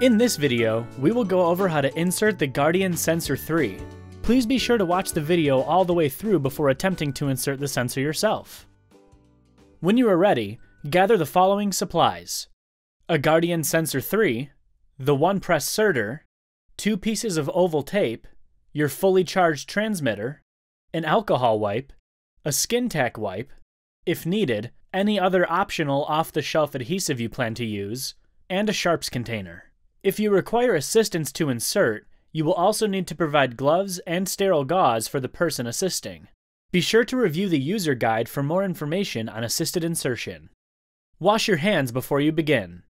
In this video, we will go over how to insert the Guardian Sensor 3. Please be sure to watch the video all the way through before attempting to insert the sensor yourself. When you are ready, gather the following supplies. A Guardian Sensor 3, the one-press inserter, two pieces of oval tape, your fully charged transmitter, an alcohol wipe, a skin tack wipe, if needed, any other optional off-the-shelf adhesive you plan to use, and a sharps container. If you require assistance to insert, you will also need to provide gloves and sterile gauze for the person assisting. Be sure to review the user guide for more information on assisted insertion. Wash your hands before you begin.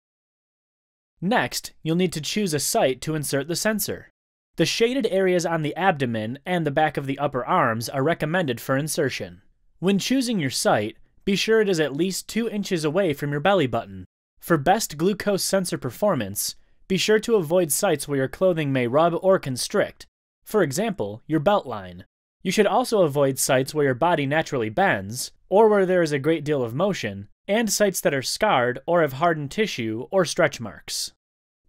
Next, you'll need to choose a site to insert the sensor. The shaded areas on the abdomen and the back of the upper arms are recommended for insertion. When choosing your site, be sure it is at least 2 inches away from your belly button. For best glucose sensor performance, be sure to avoid sites where your clothing may rub or constrict, for example, your belt line. You should also avoid sites where your body naturally bends, or where there is a great deal of motion, and sites that are scarred or have hardened tissue or stretch marks.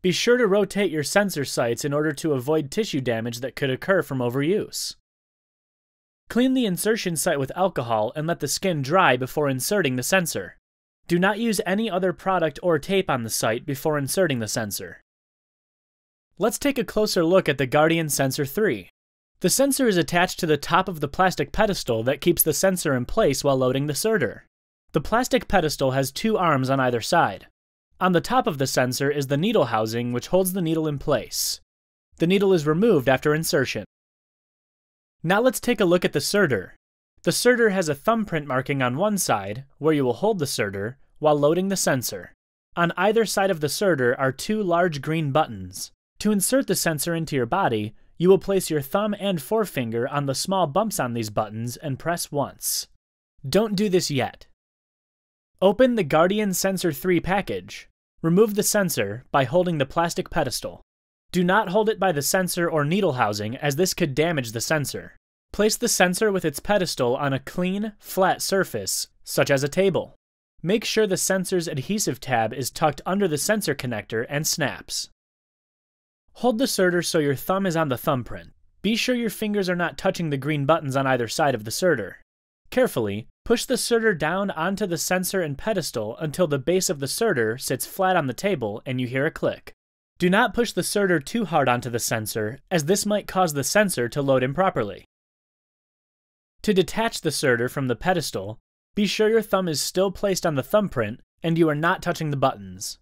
Be sure to rotate your sensor sites in order to avoid tissue damage that could occur from overuse. Clean the insertion site with alcohol and let the skin dry before inserting the sensor. Do not use any other product or tape on the site before inserting the sensor. Let's take a closer look at the Guardian Sensor 3. The sensor is attached to the top of the plastic pedestal that keeps the sensor in place while loading the Surtur. The plastic pedestal has two arms on either side. On the top of the sensor is the needle housing which holds the needle in place. The needle is removed after insertion. Now let's take a look at the Surtur. The Surtur has a thumbprint marking on one side, where you will hold the Surtur, while loading the sensor. On either side of the Surtur are two large green buttons. To insert the sensor into your body, you will place your thumb and forefinger on the small bumps on these buttons and press once. Don't do this yet. Open the Guardian Sensor 3 package. Remove the sensor by holding the plastic pedestal. Do not hold it by the sensor or needle housing as this could damage the sensor. Place the sensor with its pedestal on a clean, flat surface, such as a table. Make sure the sensor's adhesive tab is tucked under the sensor connector and snaps. Hold the sorter so your thumb is on the thumbprint. Be sure your fingers are not touching the green buttons on either side of the sorter. Carefully, push the sorter down onto the sensor and pedestal until the base of the sorter sits flat on the table and you hear a click. Do not push the sorter too hard onto the sensor, as this might cause the sensor to load improperly. To detach the sorter from the pedestal, be sure your thumb is still placed on the thumbprint and you are not touching the buttons.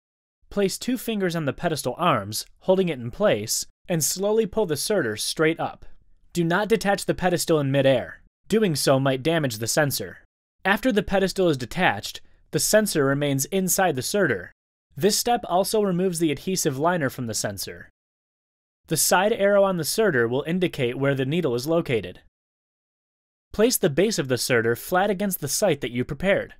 Place two fingers on the pedestal arms, holding it in place, and slowly pull the Surtur straight up. Do not detach the pedestal in midair. Doing so might damage the sensor. After the pedestal is detached, the sensor remains inside the Surtur. This step also removes the adhesive liner from the sensor. The side arrow on the Surtur will indicate where the needle is located. Place the base of the Surtur flat against the site that you prepared.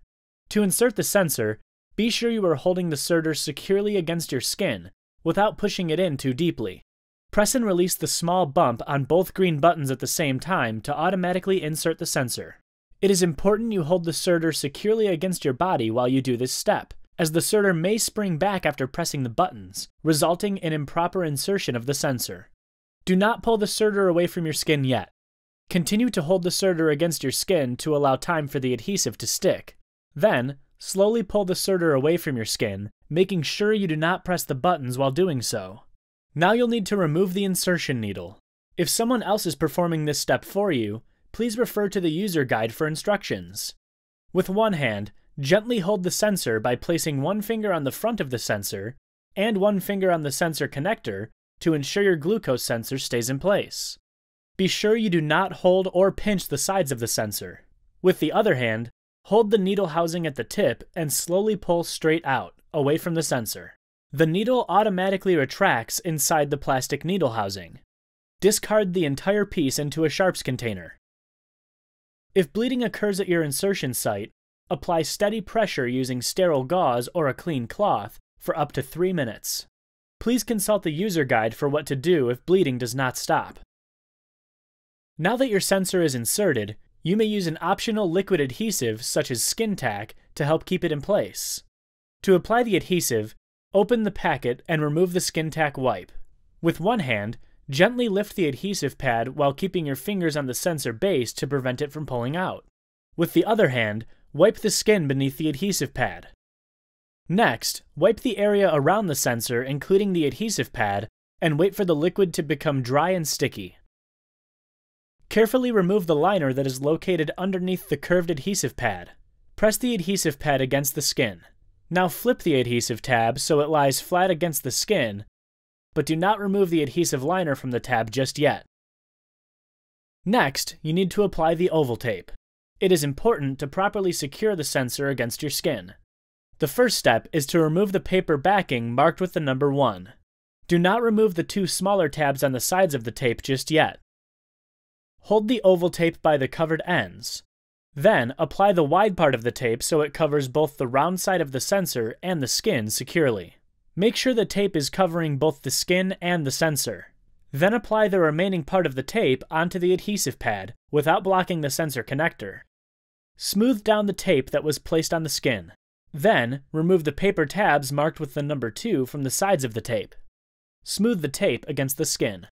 To insert the sensor, be sure you are holding the Surtur securely against your skin, without pushing it in too deeply. Press and release the small bump on both green buttons at the same time to automatically insert the sensor. It is important you hold the Surtur securely against your body while you do this step, as the Surtur may spring back after pressing the buttons, resulting in improper insertion of the sensor. Do not pull the Surtur away from your skin yet. Continue to hold the Surtur against your skin to allow time for the adhesive to stick. Then, Slowly pull the Surtur away from your skin, making sure you do not press the buttons while doing so. Now you'll need to remove the insertion needle. If someone else is performing this step for you, please refer to the user guide for instructions. With one hand, gently hold the sensor by placing one finger on the front of the sensor and one finger on the sensor connector to ensure your glucose sensor stays in place. Be sure you do not hold or pinch the sides of the sensor. With the other hand, Hold the needle housing at the tip and slowly pull straight out, away from the sensor. The needle automatically retracts inside the plastic needle housing. Discard the entire piece into a sharps container. If bleeding occurs at your insertion site, apply steady pressure using sterile gauze or a clean cloth for up to 3 minutes. Please consult the user guide for what to do if bleeding does not stop. Now that your sensor is inserted, you may use an optional liquid adhesive, such as skin tack, to help keep it in place. To apply the adhesive, open the packet and remove the skin tack wipe. With one hand, gently lift the adhesive pad while keeping your fingers on the sensor base to prevent it from pulling out. With the other hand, wipe the skin beneath the adhesive pad. Next, wipe the area around the sensor including the adhesive pad and wait for the liquid to become dry and sticky. Carefully remove the liner that is located underneath the curved adhesive pad. Press the adhesive pad against the skin. Now flip the adhesive tab so it lies flat against the skin, but do not remove the adhesive liner from the tab just yet. Next, you need to apply the oval tape. It is important to properly secure the sensor against your skin. The first step is to remove the paper backing marked with the number 1. Do not remove the two smaller tabs on the sides of the tape just yet. Hold the oval tape by the covered ends. Then, apply the wide part of the tape so it covers both the round side of the sensor and the skin securely. Make sure the tape is covering both the skin and the sensor. Then apply the remaining part of the tape onto the adhesive pad without blocking the sensor connector. Smooth down the tape that was placed on the skin. Then, remove the paper tabs marked with the number 2 from the sides of the tape. Smooth the tape against the skin.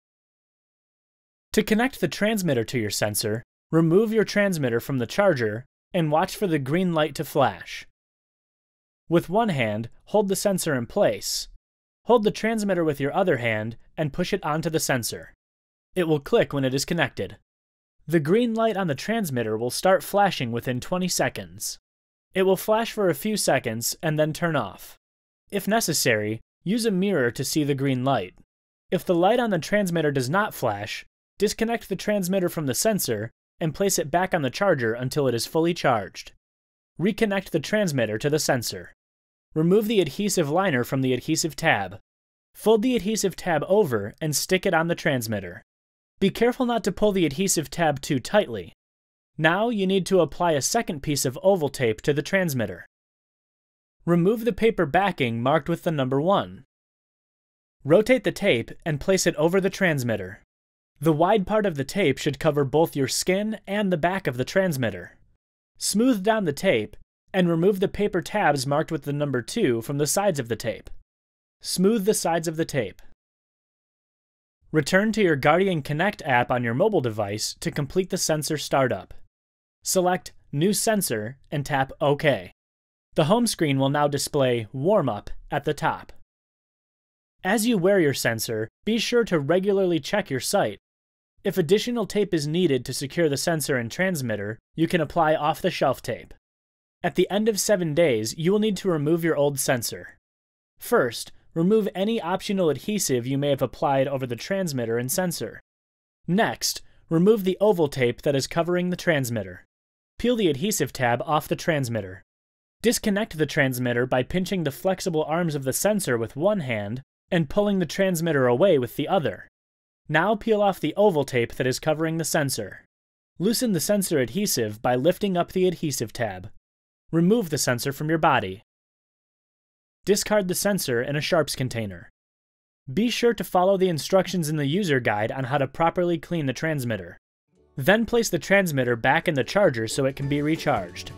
To connect the transmitter to your sensor, remove your transmitter from the charger and watch for the green light to flash. With one hand, hold the sensor in place. Hold the transmitter with your other hand and push it onto the sensor. It will click when it is connected. The green light on the transmitter will start flashing within 20 seconds. It will flash for a few seconds and then turn off. If necessary, use a mirror to see the green light. If the light on the transmitter does not flash, Disconnect the transmitter from the sensor and place it back on the charger until it is fully charged. Reconnect the transmitter to the sensor. Remove the adhesive liner from the adhesive tab. Fold the adhesive tab over and stick it on the transmitter. Be careful not to pull the adhesive tab too tightly. Now you need to apply a second piece of oval tape to the transmitter. Remove the paper backing marked with the number 1. Rotate the tape and place it over the transmitter. The wide part of the tape should cover both your skin and the back of the transmitter. Smooth down the tape and remove the paper tabs marked with the number 2 from the sides of the tape. Smooth the sides of the tape. Return to your Guardian Connect app on your mobile device to complete the sensor startup. Select New Sensor and tap OK. The home screen will now display Warm Up at the top. As you wear your sensor, be sure to regularly check your sight if additional tape is needed to secure the sensor and transmitter, you can apply off-the-shelf tape. At the end of 7 days, you will need to remove your old sensor. First, remove any optional adhesive you may have applied over the transmitter and sensor. Next, remove the oval tape that is covering the transmitter. Peel the adhesive tab off the transmitter. Disconnect the transmitter by pinching the flexible arms of the sensor with one hand and pulling the transmitter away with the other. Now peel off the oval tape that is covering the sensor. Loosen the sensor adhesive by lifting up the adhesive tab. Remove the sensor from your body. Discard the sensor in a sharps container. Be sure to follow the instructions in the user guide on how to properly clean the transmitter. Then place the transmitter back in the charger so it can be recharged.